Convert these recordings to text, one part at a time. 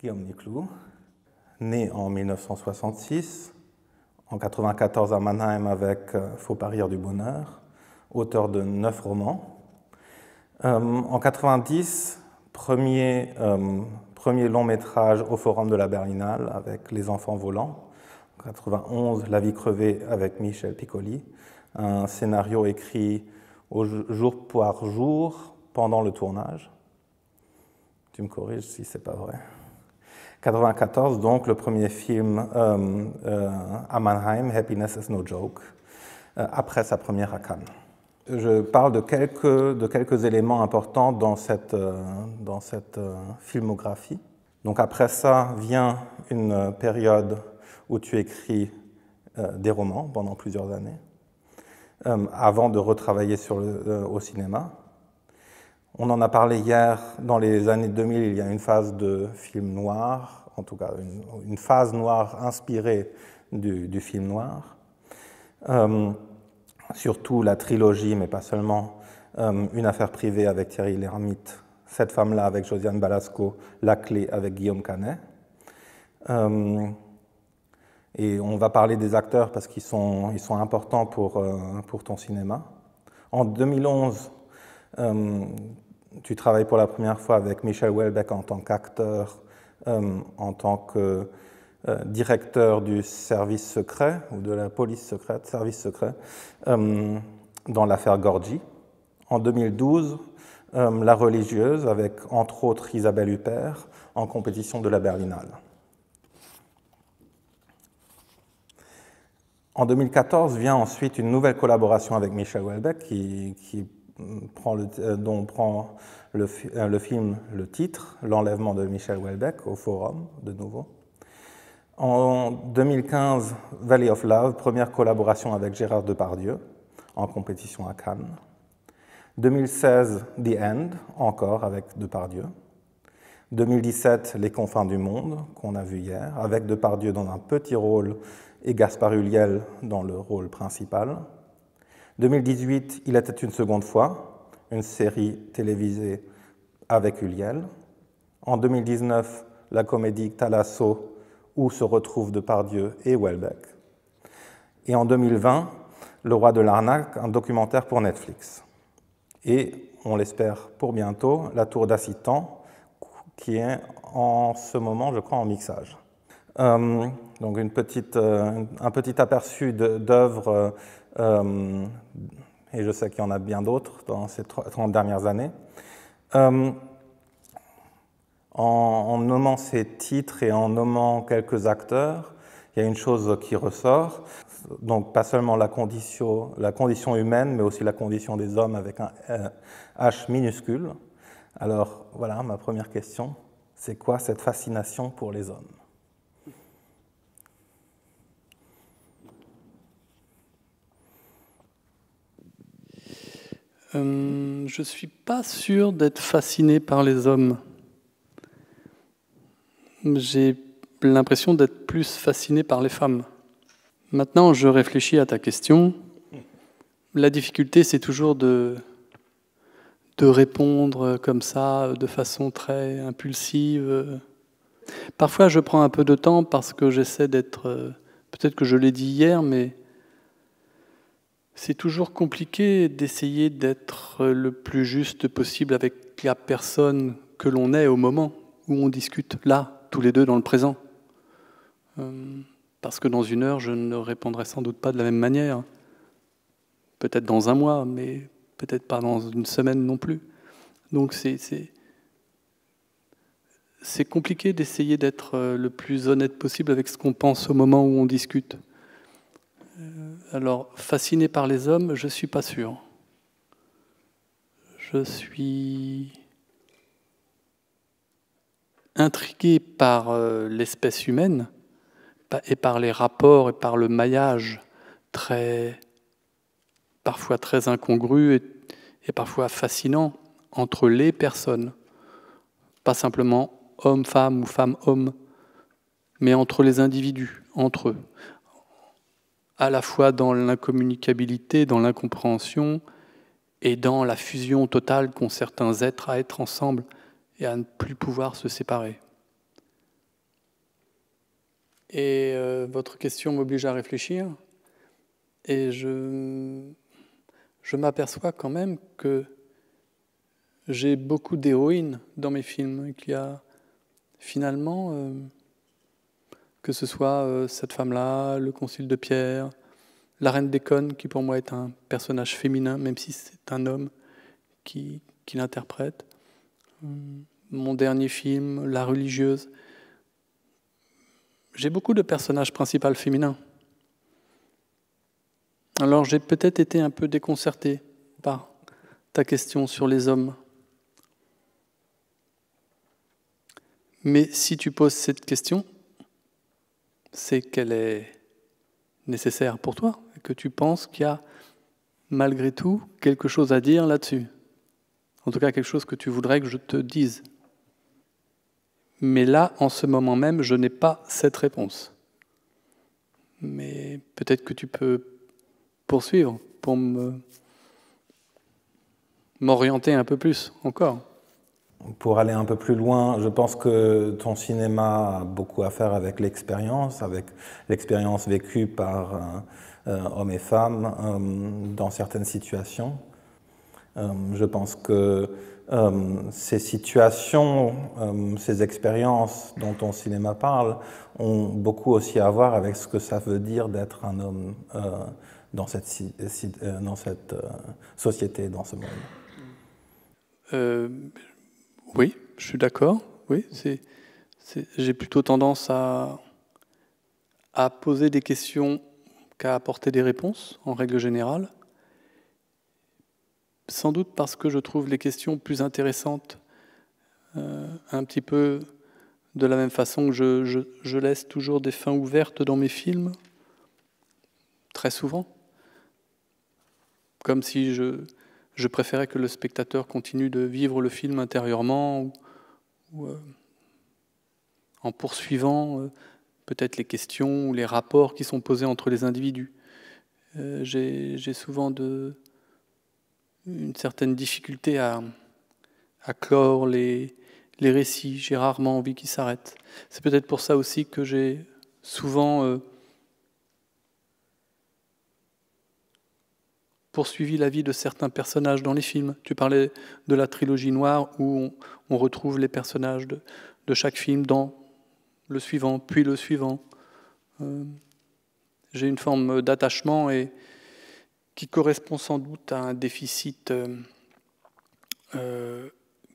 Guillaume Niclou, né en 1966, en 1994 à Mannheim avec euh, Faux rire du bonheur, auteur de neuf romans. Euh, en 1990, premier, euh, premier long métrage au Forum de la Berlinale avec Les enfants volants. En 1991, La vie crevée avec Michel Piccoli, un scénario écrit au jour par jour pendant le tournage. Tu me corriges si c'est pas vrai. 94, donc le premier film à euh, Mannheim, euh, Happiness is no joke, euh, après sa première à Cannes. Je parle de quelques, de quelques éléments importants dans cette, dans cette filmographie. Donc après ça vient une période où tu écris des romans pendant plusieurs années, avant de retravailler sur le, au cinéma. On en a parlé hier, dans les années 2000, il y a une phase de film noir, en tout cas une, phase noire inspirée du, film noir. Euh, surtout la trilogie, mais pas seulement, euh, Une affaire privée avec Thierry Lhermitte, Cette femme-là avec Josiane Balasco, La clé avec Guillaume Canet. Euh, et on va parler des acteurs parce qu'ils sont, importants pour, pour ton cinéma. En 2011, euh, tu travailles pour la première fois avec Michel Houellebecq en tant qu'acteur, euh, en tant que euh, directeur du service secret ou de la police secrète, service secret, dans l'affaire Gorgi. En 2012, la religieuse avec entre autres Isabelle Huppert en compétition de la Berlinale. En 2014 vient ensuite une nouvelle collaboration avec Michel Houellebecq qui, qui prend le, euh, dont prend euh, le, film le titre, L'enlèvement de Michel Welbeck au Forum, de nouveau. En 2015, Valley of Love, première collaboration avec Gérard Depardieu, en compétition à Cannes. 2016, The End, encore avec Depardieu. 2017, Les confins du monde, qu'on a vu hier, avec Depardieu dans un petit rôle et Gaspard Huliel dans le rôle principal. 2018, il était une seconde fois, une série télévisée avec Uliel. En 2019, la comédie Talasso, où se retrouvent Depardieu et Welbeck. Et en 2020, Le Roi de l'arnaque, un documentaire pour Netflix. Et, on l'espère pour bientôt, La Tour d'Assitan, qui est en ce moment, je crois, en mixage. Euh, donc une petite, euh, un petit aperçu d'œuvres euh, euh, et je sais qu'il y en a bien d'autres dans ces 30 dernières années. Euh, en, nommant ces titres et en nommant quelques acteurs, il y a une chose qui ressort, donc pas seulement la condition, la condition humaine, mais aussi la condition des hommes avec un euh, H minuscule. Alors voilà, ma première question, c'est quoi cette fascination pour les hommes Euh, je ne suis pas sûr d'être fasciné par les hommes. J'ai l'impression d'être plus fasciné par les femmes. Maintenant, je réfléchis à ta question. La difficulté, c'est toujours de, de répondre comme ça, de façon très impulsive. Parfois, je prends un peu de temps parce que j'essaie d'être... Euh, peut-être que je l'ai dit hier, mais c'est toujours compliqué d'essayer d'être le plus juste possible avec la personne que l'on est au moment où on discute, là, tous les deux dans le présent. Euh, parce que dans une heure, je ne répondrai sans doute pas de la même manière. Peut-être dans un mois, mais peut-être pas dans une semaine non plus. Donc c'est compliqué d'essayer d'être euh, le plus honnête possible avec ce qu'on pense au moment où on discute. Alors, fasciné par les hommes, je ne suis pas sûr. Je suis intrigué par euh, l'espèce humaine et par les rapports et par le maillage très parfois très incongru et, et parfois fascinant entre les personnes, pas simplement homme-femme ou femme-homme, mais entre les individus, entre eux, à la fois dans l'incommunicabilité, dans l'incompréhension et dans la fusion totale qu'ont certains êtres à être ensemble et à ne plus pouvoir se séparer. Et euh, votre question m'oblige à réfléchir. Et je, je m'aperçois quand même que j'ai beaucoup d'héroïnes dans mes films et qu'il y a finalement... Euh, que ce soit euh, cette femme-là, le concile de Pierre, la reine des Cônes, qui pour moi est un personnage féminin, même si c'est un homme qui, l'interprète. Euh, mon dernier film, La religieuse. J'ai beaucoup de personnages principaux féminins. Alors j'ai peut-être été un peu déconcerté par ta question sur les hommes. Mais si tu poses cette question, c'est qu'elle est nécessaire pour toi, que tu penses qu'il y a malgré tout quelque chose à dire là-dessus. En tout cas, quelque chose que tu voudrais que je te dise. Mais là, en ce moment même, je n'ai pas cette réponse. Mais peut-être que tu peux poursuivre pour m'orienter un peu plus encore pour aller un peu plus loin, je pense que ton cinéma a beaucoup à faire avec l'expérience, avec l'expérience vécue par euh, euh, hommes et femmes euh, dans certaines situations. je pense que ces situations, ces expériences dont ton cinéma parle, ont beaucoup aussi à voir avec ce que ça veut dire d'être un homme dans cette, dans cette société, dans ce monde. Oui, je suis d'accord. Oui, c'est, j'ai plutôt tendance à, poser des questions qu'à apporter des réponses, en règle générale. Sans doute parce que je trouve les questions plus intéressantes, euh, un petit peu de la même façon que je, je, laisse toujours des fins ouvertes dans mes films, très souvent. Comme si je, je préférais que le spectateur continue de vivre le film intérieurement ou, euh, en poursuivant euh, peut-être les questions ou les rapports qui sont posés entre les individus. Euh, j'ai souvent de, une certaine difficulté à, clore les, les récits. J'ai rarement envie qu'ils s'arrêtent. C'est peut-être pour ça aussi que j'ai souvent poursuivi la vie de certains personnages dans les films. Tu parlais de la trilogie noire où on, retrouve les personnages de, chaque film dans le suivant, puis le suivant. Euh, j'ai une forme d'attachement et qui correspond sans doute à un déficit euh, euh,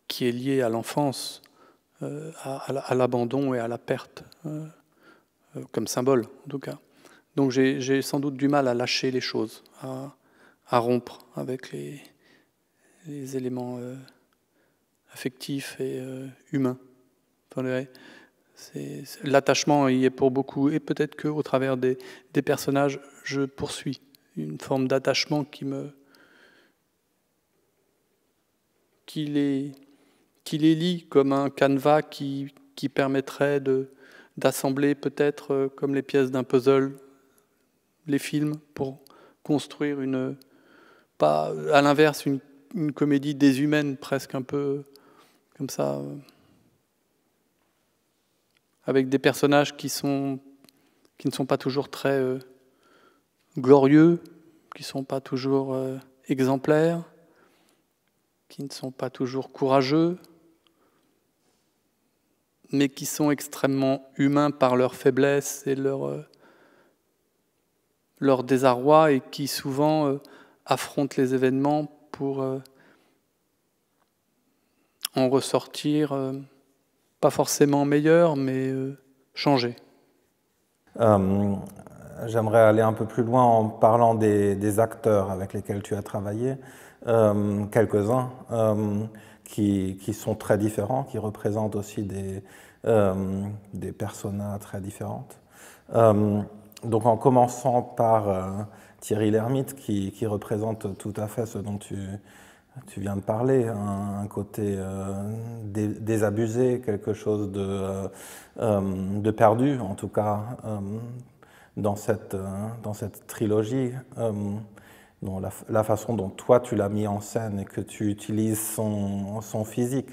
qui est lié à l'enfance, à, l'abandon et à la perte, comme symbole en tout cas. Donc j'ai sans doute du mal à lâcher les choses, à rompre avec les, les éléments euh, affectifs et euh, humains. L'attachement y est pour beaucoup, et peut-être qu'au travers des, des, personnages, je poursuis une forme d'attachement qui me. qui les, qui les lie comme un canevas qui, qui permettrait d'assembler peut-être euh, comme les pièces d'un puzzle, les films, pour construire une, pas, à l'inverse, une, comédie déshumaine, presque un peu comme ça, euh, avec des personnages qui, sont, qui ne sont pas toujours très euh, glorieux, qui ne sont pas toujours euh, exemplaires, qui ne sont pas toujours courageux, mais qui sont extrêmement humains par leur faiblesse et leur désarroi, et qui souvent affronte les événements pour euh, en ressortir, euh, pas forcément meilleur, mais euh, changé. Hum, j'aimerais aller un peu plus loin en parlant des, acteurs avec lesquels tu as travaillé, hum, quelques-uns hum, qui, qui, sont très différents, qui représentent aussi des, des personas très différentes. donc en commençant par Thierry Lhermitte qui, représente tout à fait ce dont tu, viens de parler, un, côté euh, désabusé, quelque chose euh, euh, de, perdu, en tout cas dans, cette, trilogie. la, façon dont toi tu l'as mis en scène et que tu utilises son physique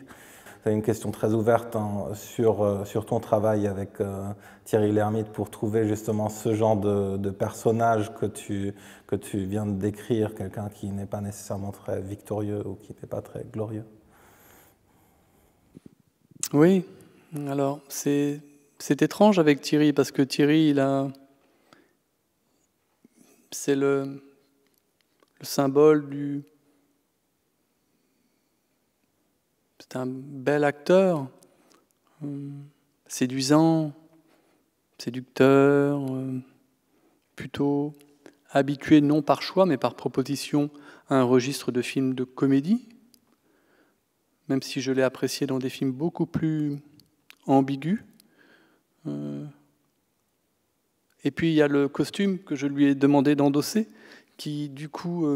as une question très ouverte hein, euh, sur, ton travail avec euh, Thierry Lhermitte pour trouver justement ce genre de, personnage que tu, que viens de décrire, quelqu'un qui n'est pas nécessairement très victorieux ou qui n'est pas très glorieux. Oui, alors c'est étrange avec Thierry parce que Thierry, il a. C'est le symbole du C'est un bel acteur, euh, séduisant, séducteur, euh, plutôt habitué non par choix mais par proposition à un registre de films de comédie, même si je l'ai apprécié dans des films beaucoup plus ambigus. Euh, et puis il y a le costume que je lui ai demandé d'endosser, qui du coup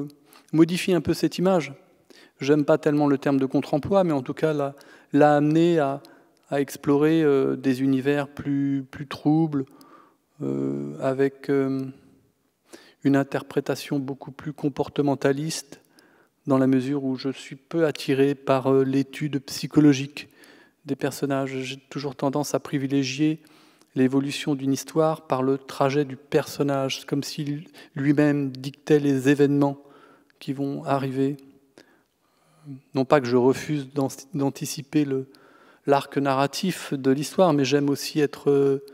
modifie un peu cette image, j'aime pas tellement le terme de contre-emploi, mais en tout cas l'a, amené à, explorer euh, des univers plus, troubles, euh, avec euh, une interprétation beaucoup plus comportementaliste, dans la mesure où je suis peu attiré par l'étude psychologique des personnages. J'ai toujours tendance à privilégier l'évolution d'une histoire par le trajet du personnage, comme s'il lui-même dictait les événements qui vont arriver non pas que je refuse d'anticiper l'arc narratif de l'histoire, mais j'aime aussi être euh,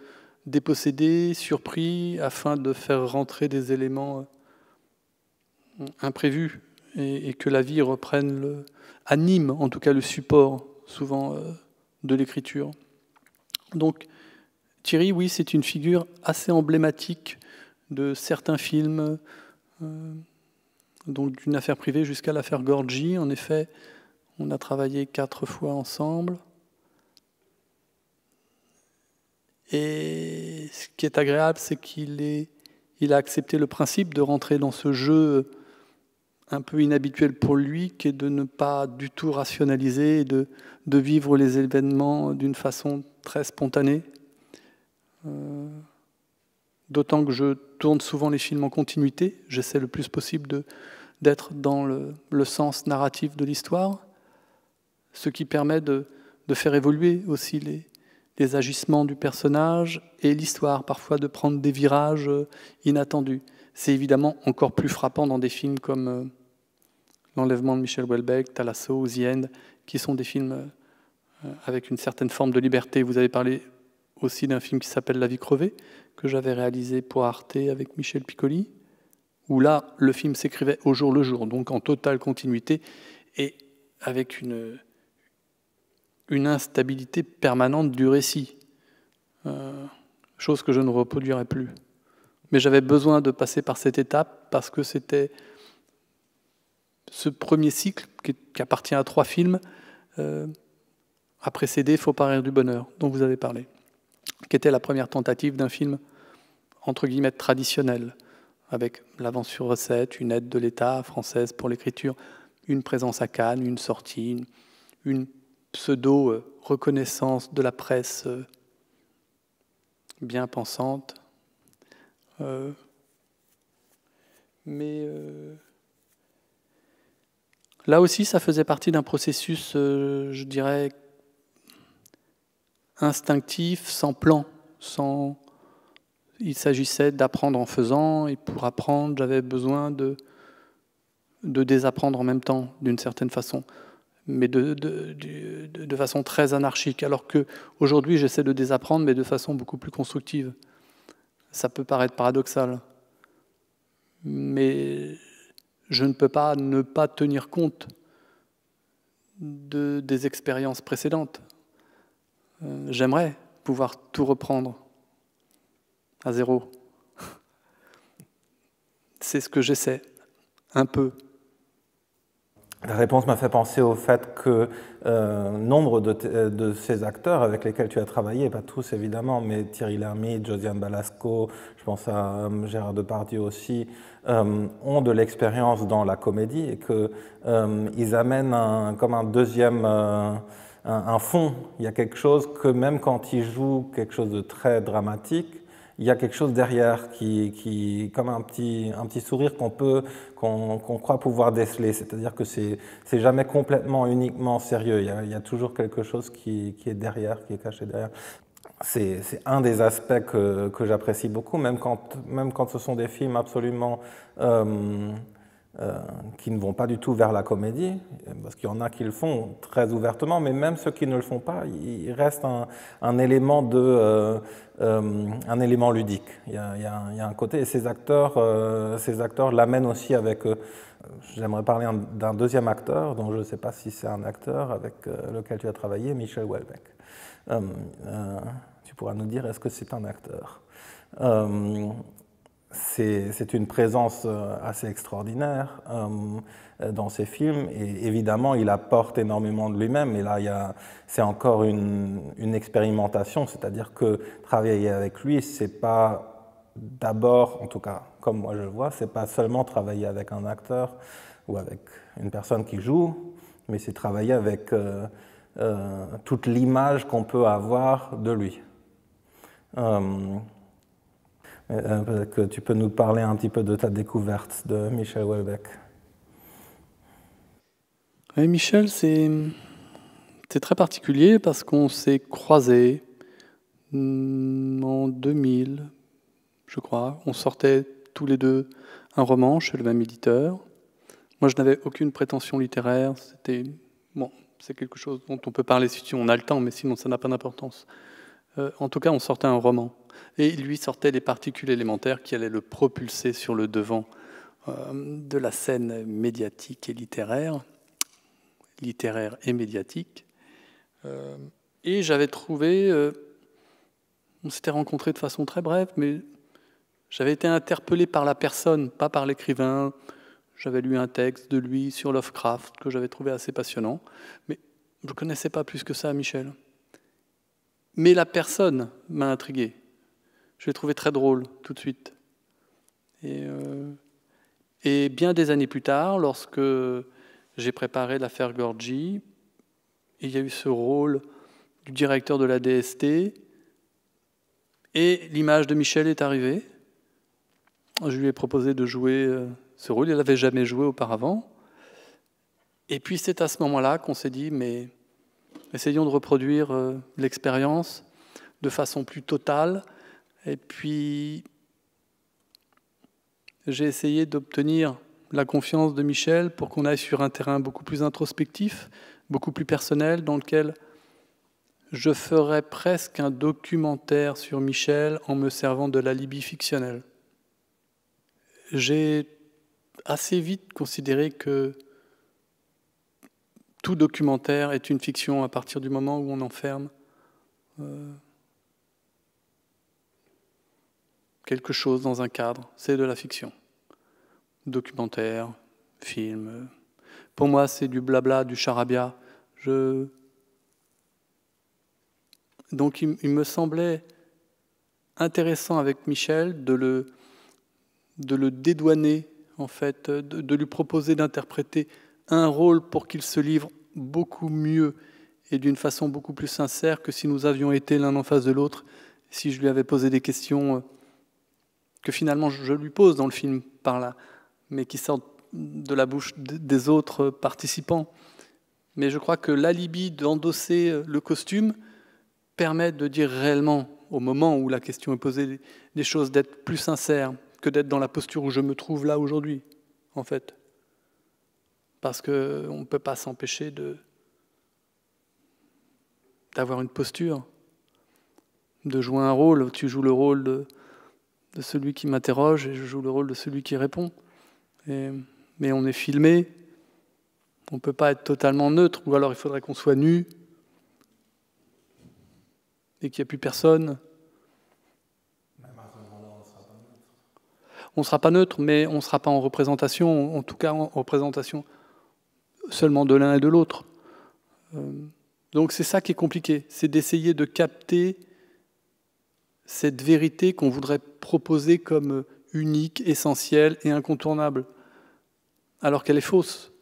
dépossédé, surpris, afin de faire rentrer des éléments euh, imprévus et, que la vie reprenne, le, anime en tout cas le support souvent euh, de l'écriture. Donc Thierry, oui, c'est une figure assez emblématique de certains films donc d'une affaire privée jusqu'à l'affaire Gorgi. En effet, on a travaillé quatre fois ensemble. Et ce qui est agréable, c'est qu'il a accepté le principe de rentrer dans ce jeu un peu inhabituel pour lui, qui est de ne pas du tout rationaliser et de, vivre les événements d'une façon très spontanée. Euh, D'autant que je tourne souvent les films en continuité, j'essaie le plus possible d'être dans le, sens narratif de l'histoire, ce qui permet de, faire évoluer aussi les, agissements du personnage et l'histoire, parfois de prendre des virages euh, inattendus. C'est évidemment encore plus frappant dans des films comme euh, L'enlèvement de Michel Houellebecq, Talasso, The End, qui sont des films euh, avec une certaine forme de liberté. Vous avez parlé aussi d'un film qui s'appelle La vie crevée, que j'avais réalisé pour Arte avec Michel Piccoli, où là, le film s'écrivait au jour le jour, donc en totale continuité, et avec une, une instabilité permanente du récit, euh, chose que je ne reproduirai plus. Mais j'avais besoin de passer par cette étape parce que c'était ce premier cycle qui, appartient à trois films, euh, précéder précédé Faut pas du bonheur, dont vous avez parlé qui était la première tentative d'un film entre guillemets traditionnel, avec l'avance sur recette, une aide de l'État française pour l'écriture, une présence à Cannes, une sortie, une, pseudo-reconnaissance euh, de la presse euh, bien pensante. Euh, mais là aussi, ça faisait partie d'un processus, je dirais, instinctif, sans plan, sans... Il s'agissait d'apprendre en faisant, et pour apprendre, j'avais besoin de, de désapprendre en même temps, d'une certaine façon, mais de, de, façon très anarchique, alors que aujourd'hui j'essaie de désapprendre, mais de façon beaucoup plus constructive. Ça peut paraître paradoxal, mais je ne peux pas ne pas tenir compte de, des expériences précédentes. Euh, j'aimerais pouvoir tout reprendre à zéro. C'est ce que j'essaie, un peu. La réponse m'a fait penser au fait que euh, nombre euh, de, ces acteurs avec lesquels tu as travaillé, pas tous évidemment, mais Thierry Lhermitte, Josiane Balasco, je pense à Gérard Depardieu aussi, ont de l'expérience dans la comédie et qu'ils amènent comme un deuxième un, fond, il y a quelque chose que même quand il joue quelque chose de très dramatique, il y a quelque chose derrière qui, comme un petit, un petit sourire qu'on peut, qu'on croit pouvoir déceler. C'est-à-dire que c'est jamais complètement uniquement sérieux. Il y a, toujours quelque chose qui, est derrière, qui est caché derrière c'est un des aspects que, j'apprécie beaucoup, même quand, même quand ce sont des films absolument euh, euh, qui ne vont pas du tout vers la comédie, parce qu'il y en a qui le font très ouvertement, mais même ceux qui ne le font pas, il reste un, élément, de, euh, euh, un élément ludique. Il y, a, un, côté, et ces acteurs ces acteurs l'amènent aussi avec J'aimerais parler d'un deuxième acteur, dont je ne sais pas si c'est un acteur avec lequel tu as travaillé, Michel Houellebecq. tu pourras nous dire, est-ce que c'est un acteur c'est une présence euh, assez extraordinaire euh, dans ses films. Et évidemment, il apporte énormément de lui-même. Et là, c'est encore une, expérimentation, c'est-à-dire que travailler avec lui, c'est pas d'abord, en tout cas, comme moi je le vois, c'est pas seulement travailler avec un acteur ou avec une personne qui joue, mais c'est travailler avec euh, toute l'image qu'on peut avoir de lui. Euh, euh, que tu peux nous parler un petit peu de ta découverte de Michel Houellebecq. Oui, Michel, c'est très particulier parce qu'on s'est croisés mm, en 2000, je crois. On sortait tous les deux un roman chez le même éditeur. Moi, je n'avais aucune prétention littéraire. C'était bon, c'est quelque chose dont on peut parler si on a le temps, mais sinon, ça n'a pas d'importance. Euh, en tout cas, on sortait un roman et il lui sortait des particules élémentaires qui allaient le propulser sur le devant euh, de la scène médiatique et littéraire, littéraire et médiatique. Euh, et j'avais trouvé, euh, on s'était rencontré de façon très brève, mais j'avais été interpellé par la personne, pas par l'écrivain. J'avais lu un texte de lui sur Lovecraft que j'avais trouvé assez passionnant, mais je ne connaissais pas plus que ça Michel. Mais la personne m'a intrigué je l'ai trouvé très drôle tout de suite. Euh, et, bien des années plus tard, lorsque j'ai préparé l'affaire Gorgi, il y a eu ce rôle du directeur de la DST, et l'image de Michel est arrivée. Je lui ai proposé de jouer euh, ce rôle, il l'avait jamais joué auparavant. Et puis c'est à ce moment-là qu'on s'est dit, mais essayons de reproduire euh, l'expérience de façon plus totale, et puis, j'ai essayé d'obtenir la confiance de Michel pour qu'on aille sur un terrain beaucoup plus introspectif, beaucoup plus personnel, dans lequel je ferais presque un documentaire sur Michel en me servant de l'alibi fictionnel. J'ai assez vite considéré que tout documentaire est une fiction à partir du moment où on enferme. Euh, quelque chose dans un cadre, c'est de la fiction. Documentaire, film. Pour moi, c'est du blabla, du charabia. Je... Donc il, me semblait intéressant avec Michel de le, de le dédouaner, en fait, de lui proposer d'interpréter un rôle pour qu'il se livre beaucoup mieux et d'une façon beaucoup plus sincère que si nous avions été l'un en face de l'autre, si je lui avais posé des questions euh, que finalement je lui pose dans le film par là, mais qui sort de la bouche des autres participants. Mais je crois que l'alibi d'endosser le costume permet de dire réellement, au moment où la question est posée, des choses d'être plus sincère que d'être dans la posture où je me trouve là aujourd'hui, en fait. Parce qu'on ne peut pas s'empêcher de d'avoir une posture, de jouer un rôle. Tu joues le rôle de, de celui qui m'interroge et je joue le rôle de celui qui répond. mais on est filmé, on ne peut pas être totalement neutre, ou alors il faudrait qu'on soit nu et qu'il n'y a plus personne. On ne sera pas neutre, mais on ne sera pas en représentation, en tout cas en représentation seulement de l'un et de l'autre. Euh, donc c'est ça qui est compliqué, c'est d'essayer de capter cette vérité qu'on voudrait proposer comme unique, essentielle et incontournable, alors qu'elle est fausse.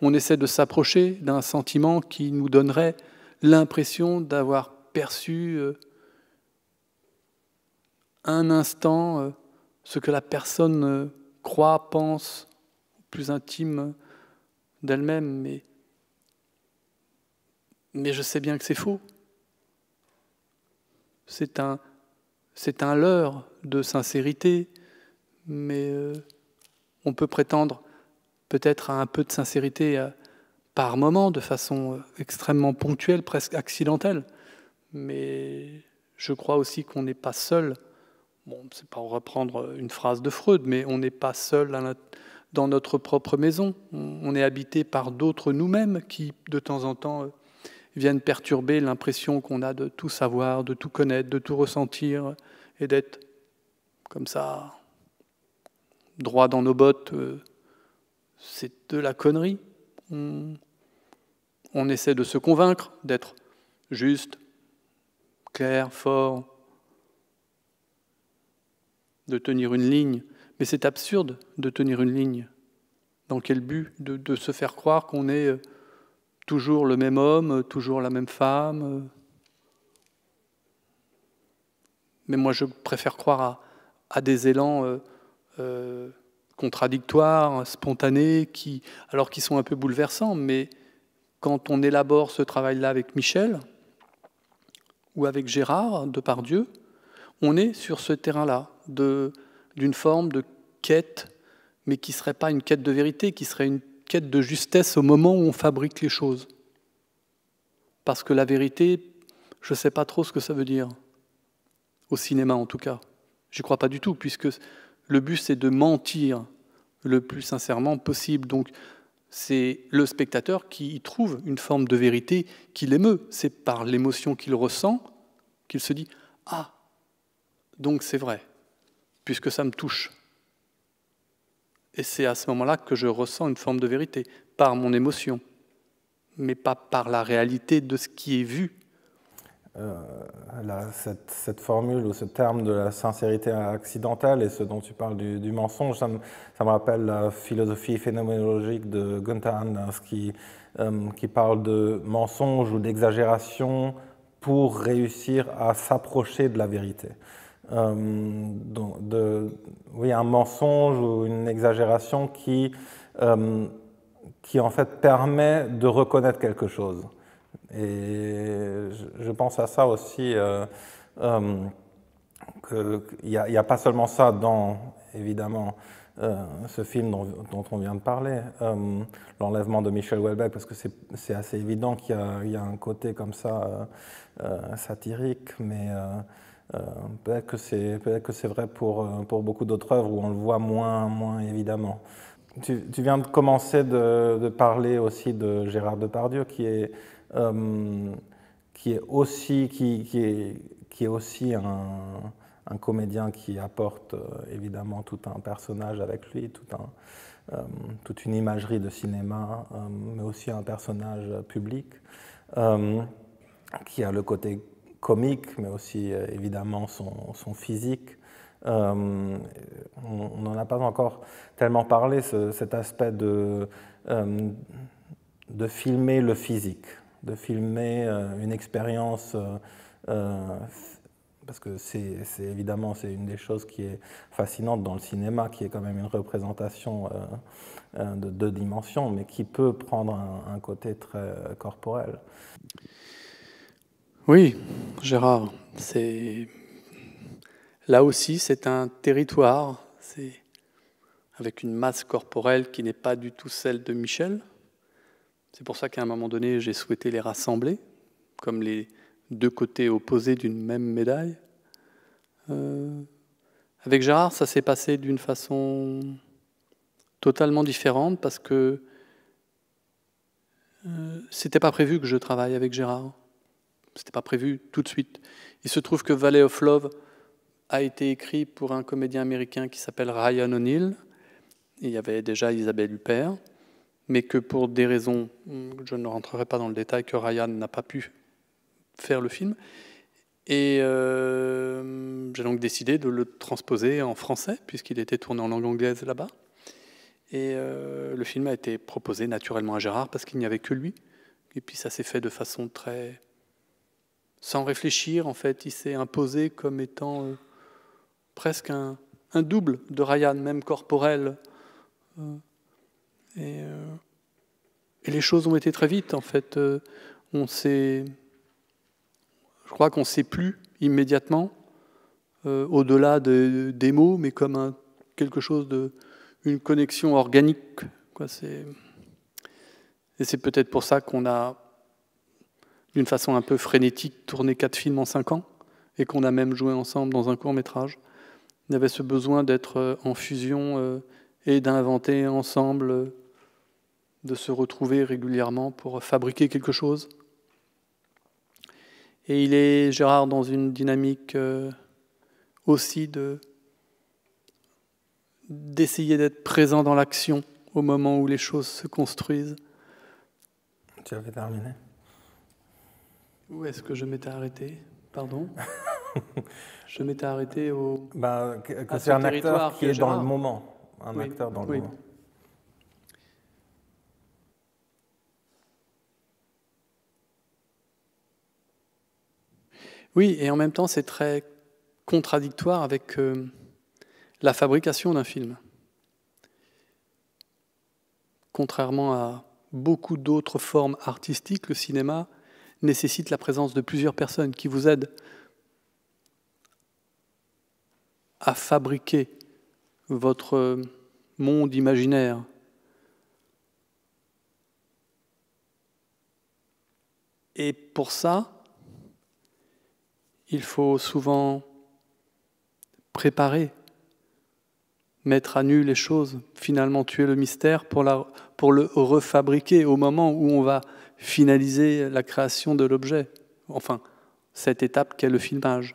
On essaie de s'approcher d'un sentiment qui nous donnerait l'impression d'avoir perçu euh, un instant euh, ce que la personne euh, croit, pense, plus intime d'elle-même, mais, mais je sais bien que c'est faux. C'est un, c'est un leurre de sincérité, mais euh, on peut prétendre peut-être à un peu de sincérité euh, par moment, de façon euh, extrêmement ponctuelle, presque accidentelle. Mais je crois aussi qu'on n'est pas seul. Bon, c'est pas reprendre une phrase de Freud, mais on n'est pas seul dans notre propre maison. On est habité par d'autres nous-mêmes qui, de temps en temps, viennent perturber l'impression qu'on a de tout savoir, de tout connaître, de tout ressentir, et d'être comme ça, droit dans nos bottes, euh, c'est de la connerie. On, essaie de se convaincre d'être juste, clair, fort, de tenir une ligne. Mais c'est absurde de tenir une ligne. Dans quel but de se faire croire qu'on est euh, Toujours le même homme, toujours la même femme. Mais moi, je préfère croire à, des élans euh, euh, contradictoires, spontanés, qui, alors qui sont un peu bouleversants. Mais quand on élabore ce travail-là avec Michel ou avec Gérard de Dieu, on est sur ce terrain-là d'une forme de quête, mais qui ne serait pas une quête de vérité, qui serait une quête de justesse au moment où on fabrique les choses. Parce que la vérité, je ne sais pas trop ce que ça veut dire. Au cinéma, en tout cas. J'y crois pas du tout, puisque le but, c'est de mentir le plus sincèrement possible. Donc, c'est le spectateur qui y trouve une forme de vérité qui l'émeut. C'est par l'émotion qu'il ressent qu'il se dit Ah, donc c'est vrai, puisque ça me touche. Et c'est à ce moment-là que je ressens une forme de vérité, par mon émotion, mais pas par la réalité de ce qui est vu. Euh, cette, formule ou ce terme de la sincérité accidentelle et ce dont tu parles du, mensonge, ça me, rappelle la philosophie phénoménologique de Gunther Anders qui, euh, qui parle de mensonge ou d'exagération pour réussir à s'approcher de la vérité. Euh, de, oui, un mensonge ou une exagération qui, euh, qui en fait permet de reconnaître quelque chose. Et je pense à ça aussi, euh, n'y euh, a, pas seulement ça dans, évidemment, ce film dont, on vient de parler, l'enlèvement de Michel Houellebecq, parce que c'est assez évident qu'il y, y, a un côté comme ça satirique, mais euh, peut-être que c'est peut que c'est vrai pour, euh, pour beaucoup d'autres œuvres où on le voit moins, moins évidemment. Tu, tu viens de commencer de, de, parler aussi de Gérard Depardieu qui est, euh, qui est aussi, qui, qui est, qui est aussi un, un comédien qui apporte évidemment tout un personnage avec lui, tout un, toute une imagerie de cinéma, mais aussi un personnage public qui a le côté comique, mais aussi euh, évidemment son, son physique. Euh, on n'en a pas encore tellement parlé, cet aspect de, euh, de filmer le physique, de filmer une expérience, parce que c'est évidemment c'est une des choses qui est fascinante dans le cinéma, qui est quand même une représentation de deux dimensions, mais qui peut prendre un, un côté très corporel. Oui, Gérard, c'est là aussi c'est un territoire, c'est avec une masse corporelle qui n'est pas du tout celle de Michel. C'est pour ça qu'à un moment donné, j'ai souhaité les rassembler comme les deux côtés opposés d'une même médaille. Euh, avec Gérard, ça s'est passé d'une façon totalement différente parce que euh, c'était pas prévu que je travaille avec Gérard n'était pas prévu tout de suite. Il se trouve que Valley of Love a été écrit pour un comédien américain qui s'appelle Ryan O'Neill. Il y avait déjà Isabelle Huppert, mais que pour des raisons, je ne rentrerai pas dans le détail, que Ryan n'a pas pu faire le film. Et euh, j'ai donc décidé de le transposer en français, puisqu'il était tourné en langue anglaise là-bas. Et euh, le film a été proposé naturellement à Gérard, parce qu'il n'y avait que lui. Et puis ça s'est fait de façon très sans réfléchir, en fait, il s'est imposé comme étant euh, presque un, double de Ryan, même corporel. Euh, euh, et, les choses ont été très vite, en fait. on s'est, je crois qu'on s'est plus immédiatement, au-delà des mots, mais comme un, quelque chose de, une connexion organique. Quoi, et c'est peut-être pour ça qu'on a d'une façon un peu frénétique, tourner quatre films en cinq ans, et qu'on a même joué ensemble dans un court métrage. n'avait avait ce besoin d'être euh, en fusion euh, et d'inventer ensemble, euh, de se retrouver régulièrement pour fabriquer quelque chose. Et il est, Gérard, dans une dynamique aussi de d'essayer d'être présent dans l'action au moment où les choses se construisent. Tu avais terminé. Où est-ce que je m'étais arrêté Pardon Je m'étais arrêté au. territoire bah, c'est un acteur qui est dans le moment. Un oui. acteur dans le moment. Oui, et en même temps, c'est très contradictoire avec euh, la fabrication d'un film. Contrairement à beaucoup d'autres formes artistiques, le cinéma nécessite la présence de plusieurs personnes qui vous aident à fabriquer votre monde imaginaire. Et pour ça, il faut souvent préparer, mettre à nu les choses, finalement tuer le mystère pour, pour le refabriquer au moment où on va finaliser la création de l'objet, enfin, cette étape qu'est le filmage.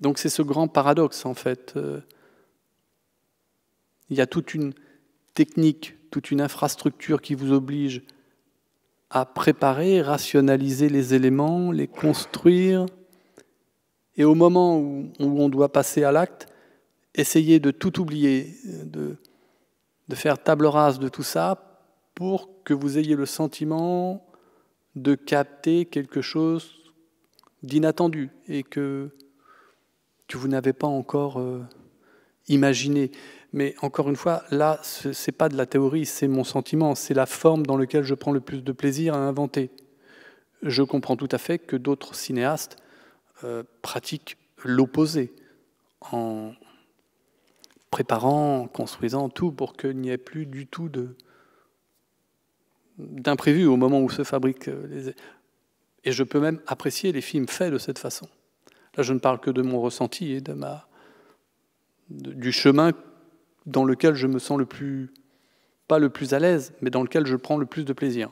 Donc c'est ce grand paradoxe, en fait. Euh, il y a toute une technique, toute une infrastructure qui vous oblige à préparer, rationaliser les éléments, les construire, et au moment où, on doit passer à l'acte, essayer de tout oublier, de, de faire table rase de tout ça pour que vous ayez le sentiment de capter quelque chose d'inattendu et que, que vous n'avez pas encore euh, imaginé. Mais encore une fois, là, ce n'est pas de la théorie, c'est mon sentiment, c'est la forme dans laquelle je prends le plus de plaisir à inventer. Je comprends tout à fait que d'autres cinéastes euh, pratiquent l'opposé en préparant, en construisant tout pour qu'il n'y ait plus du tout de, d'imprévu au moment où se fabriquent euh, les... Et je peux même apprécier les films faits de cette façon. Là, je ne parle que de mon ressenti et de ma... du chemin dans lequel je me sens le plus, pas le plus à l'aise, mais dans lequel je prends le plus de plaisir.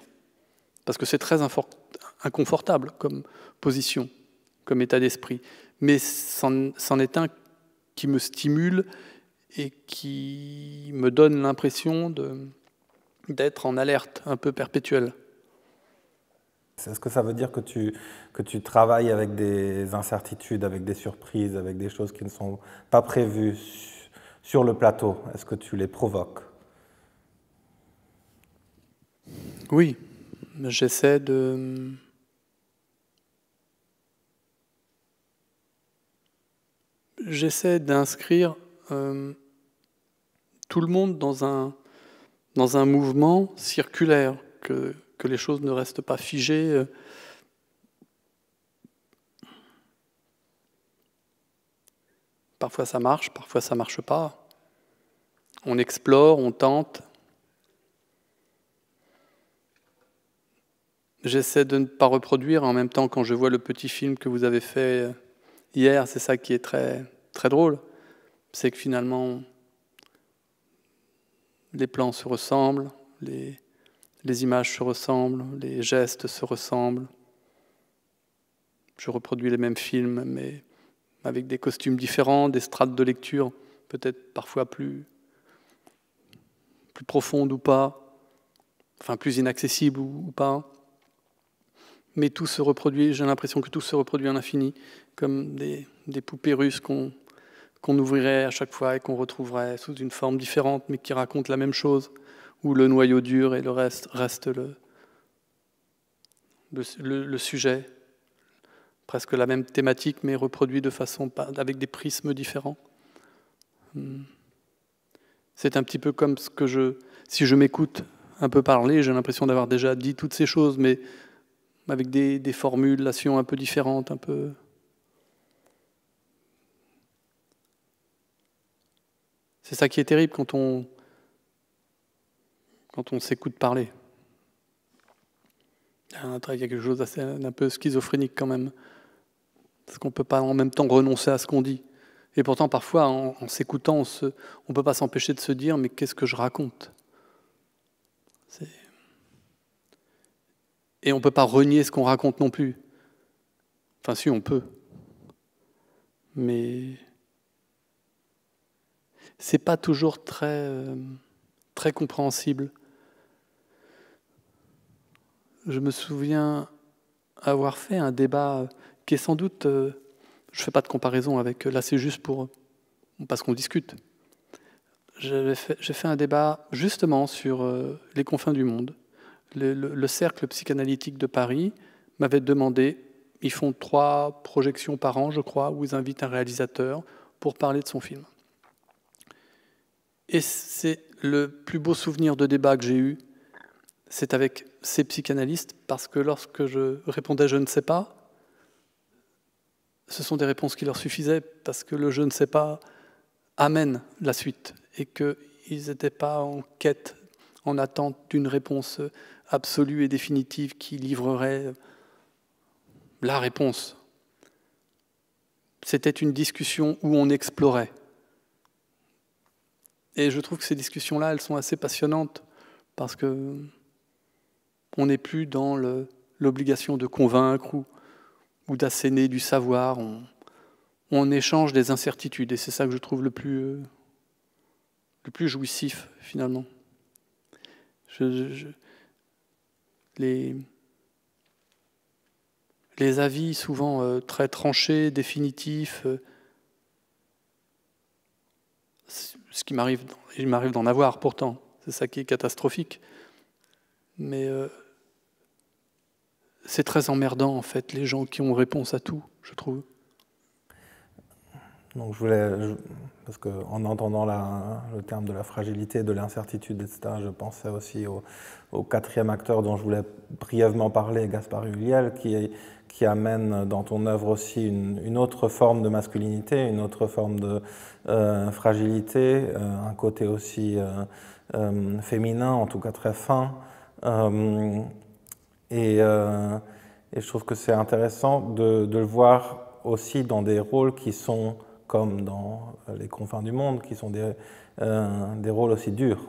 Parce que c'est très inconfortable comme position, comme état d'esprit. Mais c'en est un qui me stimule et qui me donne l'impression de, d'être en alerte un peu perpétuelle. Est-ce que ça veut dire que tu, que tu travailles avec des incertitudes, avec des surprises, avec des choses qui ne sont pas prévues sur le plateau Est-ce que tu les provoques Oui, j'essaie de... J'essaie d'inscrire euh, tout le monde dans un, dans un mouvement circulaire, que, les choses ne restent pas figées. Euh, parfois ça marche, parfois ça marche pas. On explore, on tente. J'essaie de ne pas reproduire. En même temps, quand je vois le petit film que vous avez fait euh, hier, c'est ça qui est très, très drôle. C'est que finalement, les plans se ressemblent, les, images se ressemblent, les gestes se ressemblent. Je reproduis les mêmes films, mais avec des costumes différents, des strates de lecture, peut-être parfois plus, plus profondes ou pas, enfin plus inaccessibles ou, pas. Mais tout se reproduit, j'ai l'impression que tout se reproduit en infini, comme des, des poupées russes qu'on qu'on ouvrirait à chaque fois et qu'on retrouverait sous une forme différente, mais qui raconte la même chose, où le noyau dur et le reste reste le, le, sujet, presque la même thématique, mais reproduit de façon avec des prismes différents. Hmm. C'est un petit peu comme ce que je, si je m'écoute un peu parler, j'ai l'impression d'avoir déjà dit toutes ces choses, mais avec des formulations un peu différentes, un peu. C'est ça qui est terrible quand on, quand on s'écoute parler. Il y a quelque chose d'un peu schizophrénique quand même. Parce qu'on ne peut pas en même temps renoncer à ce qu'on dit. Et pourtant, parfois, en, en s'écoutant, on ne peut pas s'empêcher de se dire Mais qu'est-ce que je raconte Et on ne peut pas renier ce qu'on raconte non plus. Enfin, si, on peut. Mais c'est pas toujours très, euh, très compréhensible. Je me souviens avoir fait un débat qui est sans doute, euh, je ne fais pas de comparaison avec, là c'est juste pour, parce qu'on discute. J'ai fait, un débat justement sur euh, les confins du monde. Le, le cercle psychanalytique de Paris m'avait demandé, ils font trois projections par an je crois, où ils invitent un réalisateur pour parler de son film. Et c'est le plus beau souvenir de débat que j'ai eu, c'est avec ces psychanalystes, parce que lorsque je répondais je ne sais pas, ce sont des réponses qui leur suffisaient, parce que le je ne sais pas amène la suite, et qu'ils n'étaient pas en quête, en attente d'une réponse absolue et définitive qui livrerait la réponse. C'était une discussion où on explorait. Et je trouve que ces discussions-là, elles sont assez passionnantes parce que on n'est plus dans l'obligation de convaincre ou, ou d'asséner du savoir. On, échange des incertitudes et c'est ça que je trouve le plus, euh, le plus jouissif finalement. les, avis souvent euh, très tranchés, définitifs, euh, qui m'arrive, il m'arrive d'en avoir pourtant. C'est ça qui est catastrophique. Mais euh, c'est très emmerdant, en fait, les gens qui ont réponse à tout, je trouve. Donc je voulais, parce qu'en en entendant le terme de la fragilité, de l'incertitude, etc., je pensais aussi au, quatrième acteur dont je voulais brièvement parler, Gaspard Huliel, qui, qui amène dans ton œuvre aussi une, autre forme de masculinité, une autre forme de euh, fragilité, euh, un côté aussi euh, féminin, en tout cas très fin. Et, je trouve que c'est intéressant de le voir aussi dans des rôles qui sont comme dans Les confins du monde, qui sont des, euh, des rôles aussi durs.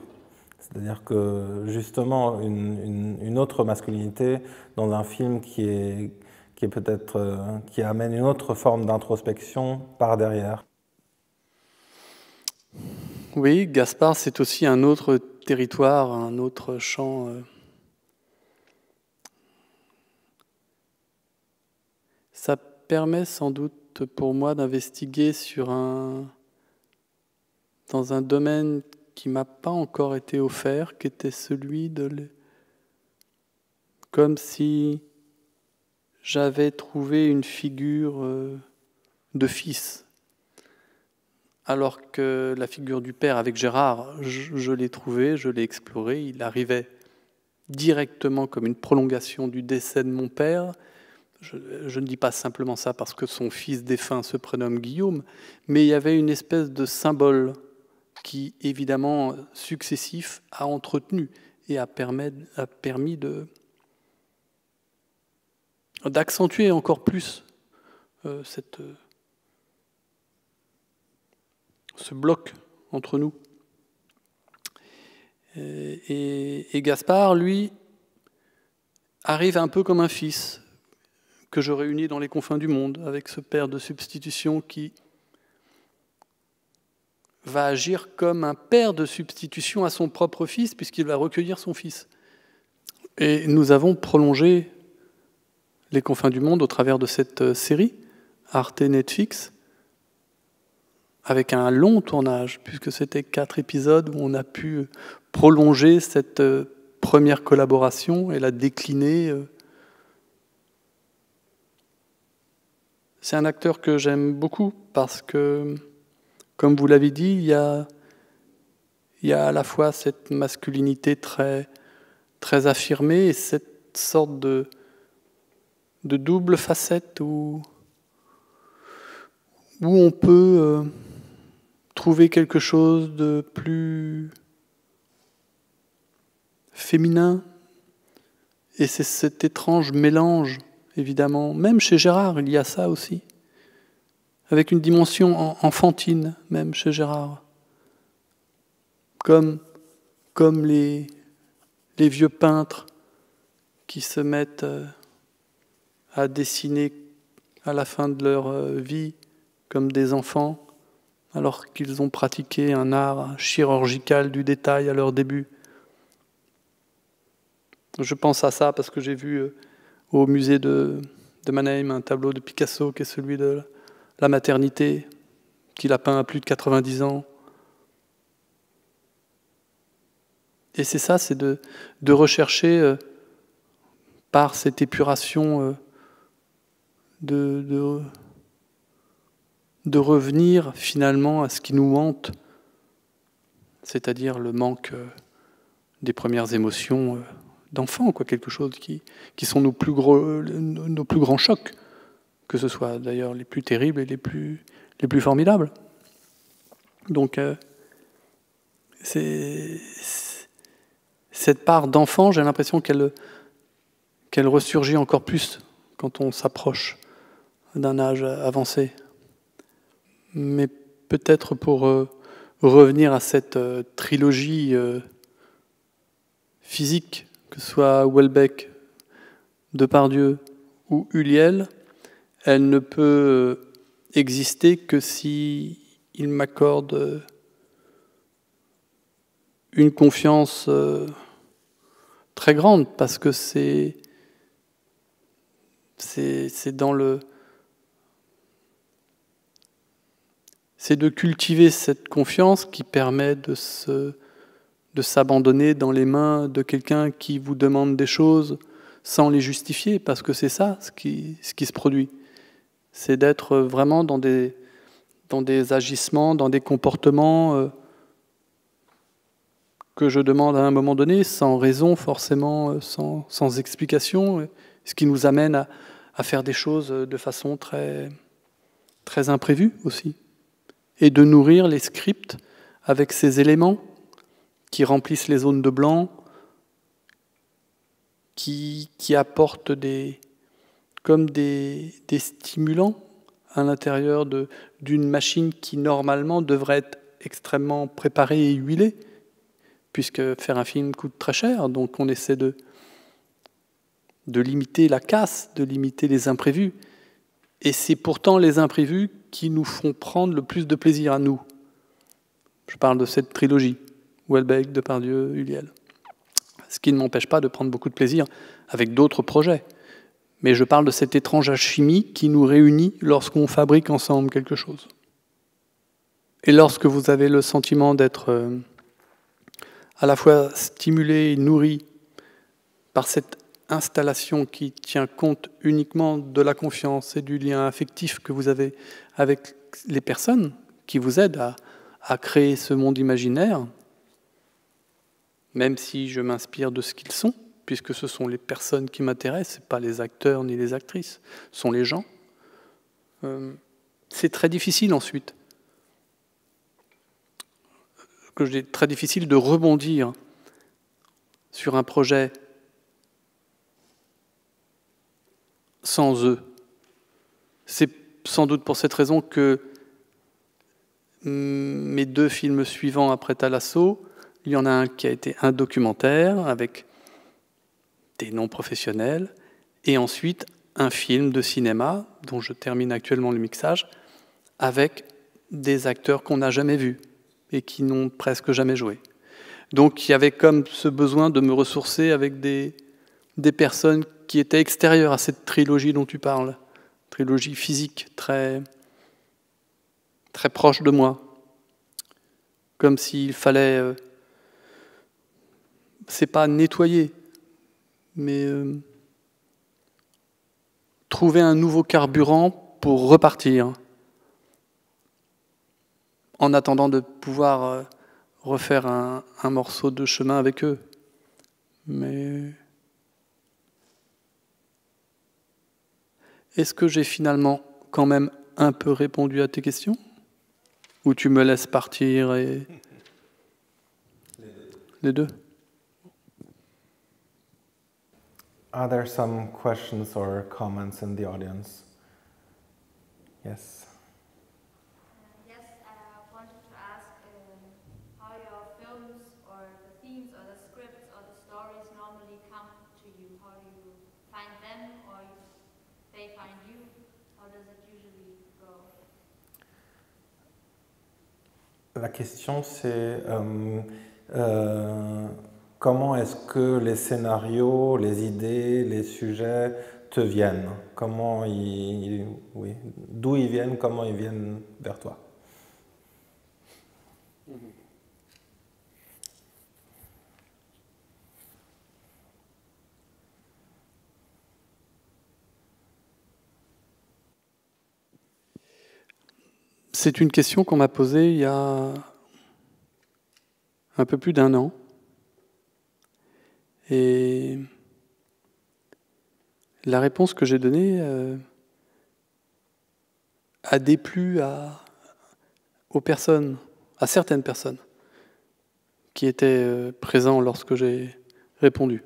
C'est-à-dire que justement, une, une, autre masculinité dans un film qui est, qui est peut-être euh, qui amène une autre forme d'introspection par derrière. Oui, Gaspard, c'est aussi un autre territoire, un autre champ. Euh. Ça permet sans doute pour moi d'investiguer sur dans un domaine qui m'a pas encore été offert, qui était celui de comme si j'avais trouvé une figure euh, de fils, alors que la figure du père avec Gérard, je, l'ai trouvé, je l'ai exploré il arrivait directement comme une prolongation du décès de mon père, je, ne dis pas simplement ça parce que son fils défunt se prénomme Guillaume, mais il y avait une espèce de symbole qui, évidemment, successif, a entretenu et a, permis d'accentuer encore plus euh, euh, ce bloc entre nous. et Gaspard, lui, arrive un peu comme un fils que je réunis dans les confins du monde avec ce Père de substitution qui va agir comme un Père de substitution à son propre Fils, puisqu'il va recueillir son Fils. Et nous avons prolongé les confins du monde au travers de cette euh, série, Arte Netflix, avec un long tournage, puisque c'était quatre épisodes où on a pu prolonger cette euh, première collaboration et la décliner euh, c'est un acteur que j'aime beaucoup parce que, comme vous l'avez dit, il y a, à la fois cette masculinité très, très affirmée et cette sorte de, de double facette où, où on peut euh, trouver quelque chose de plus féminin. Et c'est cet étrange mélange évidemment. Même chez Gérard, il y a ça aussi, avec une dimension enfantine, même chez Gérard. Comme, comme les, les vieux peintres qui se mettent euh, à dessiner à la fin de leur euh, vie comme des enfants, alors qu'ils ont pratiqué un art chirurgical du détail à leur début. Je pense à ça parce que j'ai vu euh, au musée de, de Mannheim, un tableau de Picasso qui est celui de la maternité, qu'il a peint à plus de 90 ans. Et c'est ça, c'est de, rechercher euh, par cette épuration euh, de, revenir finalement à ce qui nous hante, c'est-à-dire le manque euh, des premières émotions d'enfants, quoi, quelque chose qui, qui sont nos plus, gros, nos plus grands chocs, que ce soit d'ailleurs les plus terribles et les plus, les plus formidables. Donc, euh, c'est, cette part d'enfant, j'ai l'impression qu'elle, qu'elle ressurgit encore plus quand on s'approche d'un âge avancé. Mais peut-être pour euh, revenir à cette euh, trilogie physique que ce soit Welbeck, Depardieu ou Uliel, elle ne peut exister que si il m'accorde une confiance euh, très grande parce que c'est c'est dans le c'est de cultiver cette confiance qui permet de se de s'abandonner dans les mains de quelqu'un qui vous demande des choses sans les justifier, parce que c'est ça ce qui, ce qui se produit. C'est d'être vraiment dans des, dans des agissements, dans des comportements euh, que je demande à un moment donné, sans raison forcément, euh, sans, sans explication, euh, ce qui nous amène à, à faire des choses de façon très, très imprévue aussi, et de nourrir les scripts avec ces éléments qui remplissent les zones de blanc, qui, qui apportent des, comme des, stimulants à l'intérieur d'une machine qui normalement devrait être extrêmement préparée et huilée, puisque faire un film coûte très cher, donc on essaie de, de limiter la casse, de limiter les imprévus. Et c'est pourtant les imprévus qui nous font prendre le plus de plaisir à nous. Je parle de cette trilogie. Welbeck, Depardieu, Uliel, Ce qui ne m'empêche pas de prendre beaucoup de plaisir avec d'autres projets. Mais je parle de cette étrange alchimie qui nous réunit lorsqu'on fabrique ensemble quelque chose. Et lorsque vous avez le sentiment d'être euh, à la fois stimulé et nourri par cette installation qui tient compte uniquement de la confiance et du lien affectif que vous avez avec les personnes qui vous aident à créer ce monde imaginaire, même si je m'inspire de ce qu'ils sont, puisque ce sont les personnes qui m'intéressent, pas les acteurs ni les actrices, ce sont les gens. Euh, c'est très difficile ensuite, que je très difficile de rebondir sur un projet sans eux. C'est sans doute pour cette raison que mes deux films suivants après Talasso il y en a un qui a été un documentaire avec des noms professionnels, et ensuite un film de cinéma, dont je termine actuellement le mixage, avec des acteurs qu'on n'a jamais vus et qui n'ont presque jamais joué. Donc il y avait comme ce besoin de me ressourcer avec des, des personnes qui étaient extérieures à cette trilogie dont tu parles, trilogie physique très, très proche de moi, comme s'il fallait euh, c'est pas nettoyer, mais euh, trouver un nouveau carburant pour repartir, en attendant de pouvoir euh, refaire un, morceau de chemin avec eux. Mais est-ce que j'ai finalement quand même un peu répondu à tes questions Ou tu me laisses partir et... Les deux. Are there some questions or comments in the audience? Yes. Uh, yes, I wanted to ask uh, how your films or the themes or the scripts or the stories normally come to you. How do you find them or they find you? How does it usually go? La question c'est. Euh, euh, comment est-ce que les scénarios, les idées, les sujets te viennent Comment ils, d'où ils viennent Comment ils viennent vers toi C'est une question qu'on m'a posée il y a un peu plus d'un an. Et la réponse que j'ai donnée euh, a déplu à, aux personnes, à certaines personnes qui étaient euh, présentes lorsque j'ai répondu.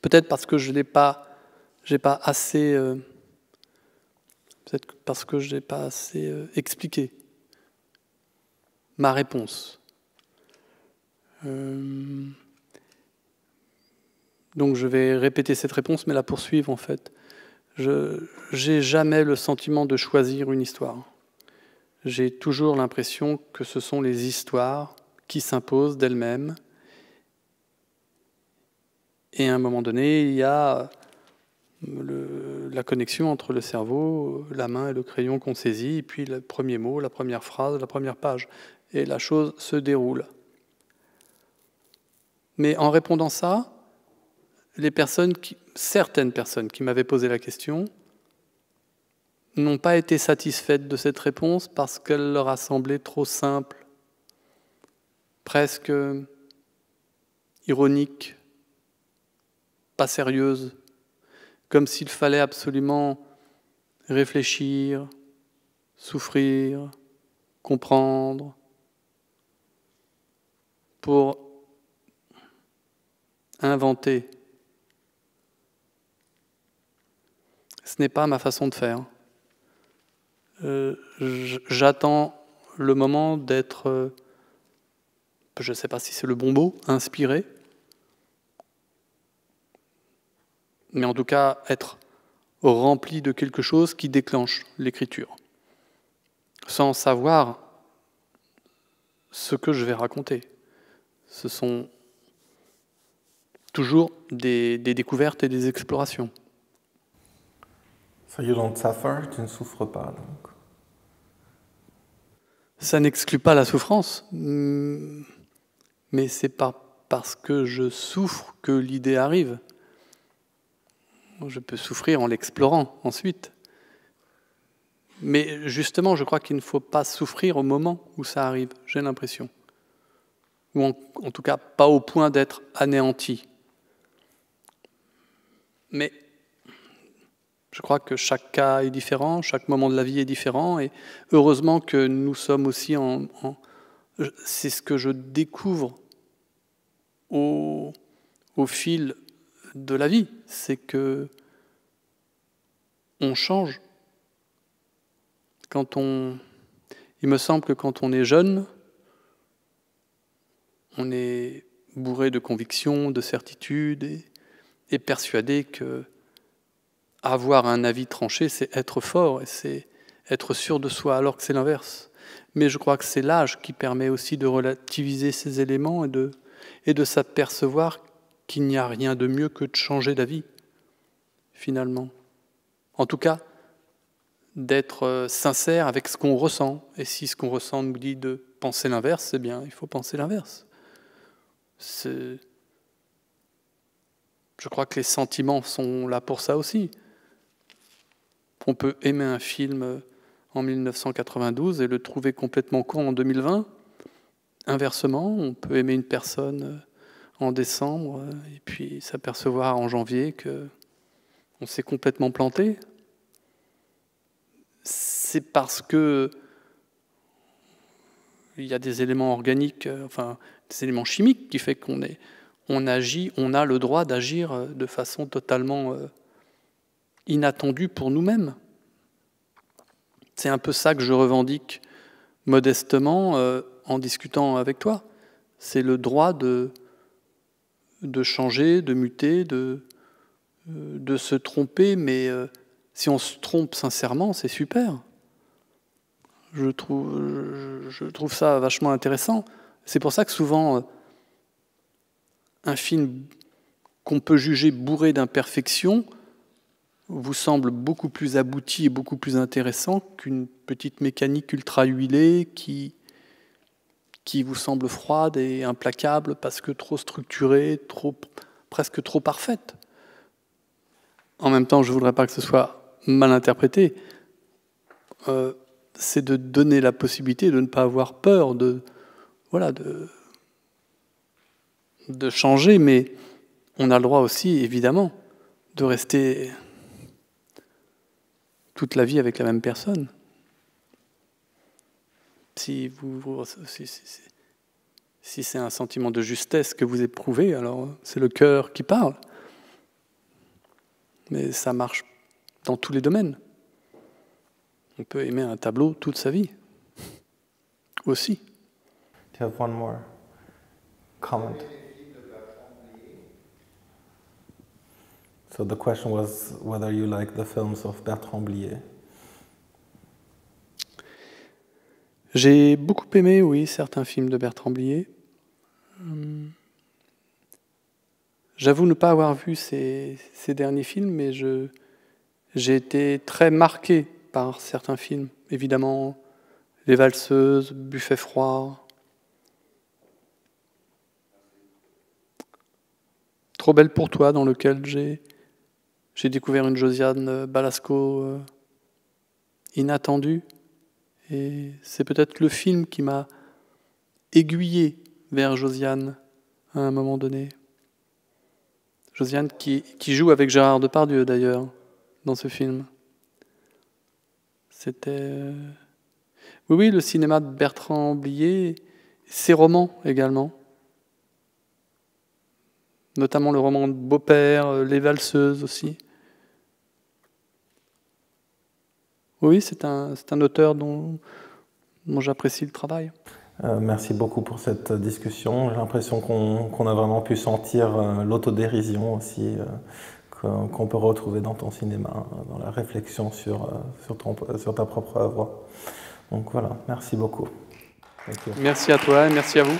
Peut-être parce que je n'ai pas, pas assez, euh, parce que je n'ai pas assez expliqué ma réponse. Donc je vais répéter cette réponse, mais la poursuivre en fait. Je n'ai jamais le sentiment de choisir une histoire. J'ai toujours l'impression que ce sont les histoires qui s'imposent d'elles-mêmes. Et à un moment donné, il y a la connexion entre le cerveau, la main et le crayon qu'on saisit, et puis le premier mot, la première phrase, la première page. Et la chose se déroule. Mais en répondant ça, certaines personnes qui m'avaient posé la question n'ont pas été satisfaites de cette réponse parce qu'elle leur a semblé trop simple, presque ironique, pas sérieuse, comme s'il fallait absolument réfléchir, souffrir, comprendre, pour inventer ce n'est pas ma façon de faire. Euh, j'attends le moment d'être, euh, je ne sais pas si c'est le bon mot, inspiré, mais en tout cas être rempli de quelque chose qui déclenche l'écriture, sans savoir ce que je vais raconter. Ce sont toujours des découvertes et des explorations. So you don't suffer, tu ne souffres pas donc. Ça n'exclut pas la souffrance, mais c'est pas parce que je souffre que l'idée arrive. Je peux souffrir en l'explorant ensuite. Mais justement, je crois qu'il ne faut pas souffrir au moment où ça arrive, j'ai l'impression. Ou en, en tout cas, pas au point d'être anéanti. Mais je crois que chaque cas est différent, chaque moment de la vie est différent, et heureusement que nous sommes aussi en... c'est ce que je découvre au, fil de la vie, c'est que on change. Quand on, il me semble que quand on est jeune, on est bourré de convictions, de certitudes, et persuadé que avoir un avis tranché, c'est être fort et c'est être sûr de soi, alors que c'est l'inverse. Mais je crois que c'est l'âge qui permet aussi de relativiser ces éléments et de, et de s'apercevoir qu'il n'y a rien de mieux que de changer d'avis, finalement. En tout cas, d'être euh, sincère avec ce qu'on ressent. Et si ce qu'on ressent nous dit de penser l'inverse, c'est eh bien, il faut penser l'inverse. Je crois que les sentiments sont là pour ça aussi. On peut aimer un film euh, en 1992 et le trouver complètement con en 2020. Inversement, on peut aimer une personne euh, en décembre euh, et puis s'apercevoir en janvier que on s'est complètement planté. C'est parce que il y a des éléments organiques, enfin des éléments chimiques qui fait qu'on est, on agit, on a le droit d'agir de façon totalement inattendu pour nous-mêmes. C'est un peu ça que je revendique modestement euh, en discutant avec toi. C'est le droit de, de changer, de muter, de, euh, de se tromper, mais euh, si on se trompe sincèrement, c'est super. Je trouve, je trouve, ça vachement intéressant. C'est pour ça que souvent, un film qu'on peut juger bourré d'imperfections, vous semble beaucoup plus abouti et beaucoup plus intéressant qu'une petite mécanique ultra huilée qui, qui vous semble froide et implacable parce que trop structurée, trop, presque trop parfaite. En même temps, je ne voudrais pas que ce soit mal interprété. Euh, c'est de donner la possibilité de ne pas avoir peur de, voilà, de, de changer, mais on a le droit aussi, évidemment, de rester toute la vie avec la même personne. Si, vous, si, c'est un sentiment de justesse que vous éprouvez, alors c'est le cœur qui parle. Mais ça marche dans tous les domaines. On peut aimer un tableau toute sa vie. Aussi. So the question was whether you like the films of Bertrand Blier. J'ai beaucoup aimé, oui, certains films de Bertrand Blier. Hum, j'avoue ne pas avoir vu ces, ces derniers films, mais j'ai été très marqué par certains films. Évidemment, Les Valseuses, Buffet froid. Trop belle pour toi, dans lequel j'ai j'ai découvert une Josiane euh, Balasco euh, inattendue. Et c'est peut-être le film qui m'a aiguillé vers Josiane à un moment donné. Josiane qui, joue avec Gérard Depardieu d'ailleurs dans ce film. C'était. Euh, oui, oui, le cinéma de Bertrand Blier, ses romans également. Notamment le roman de Beaupère, Les Valseuses aussi. oui, c'est un, un, auteur dont, j'apprécie le travail. Euh, merci beaucoup pour cette discussion. J'ai l'impression qu'on a vraiment pu sentir euh, l'autodérision aussi euh, qu'on peut retrouver dans ton cinéma, hein, dans la réflexion sur, sur, sur ta propre œuvre. Donc voilà, merci beaucoup. Merci à toi et merci à vous.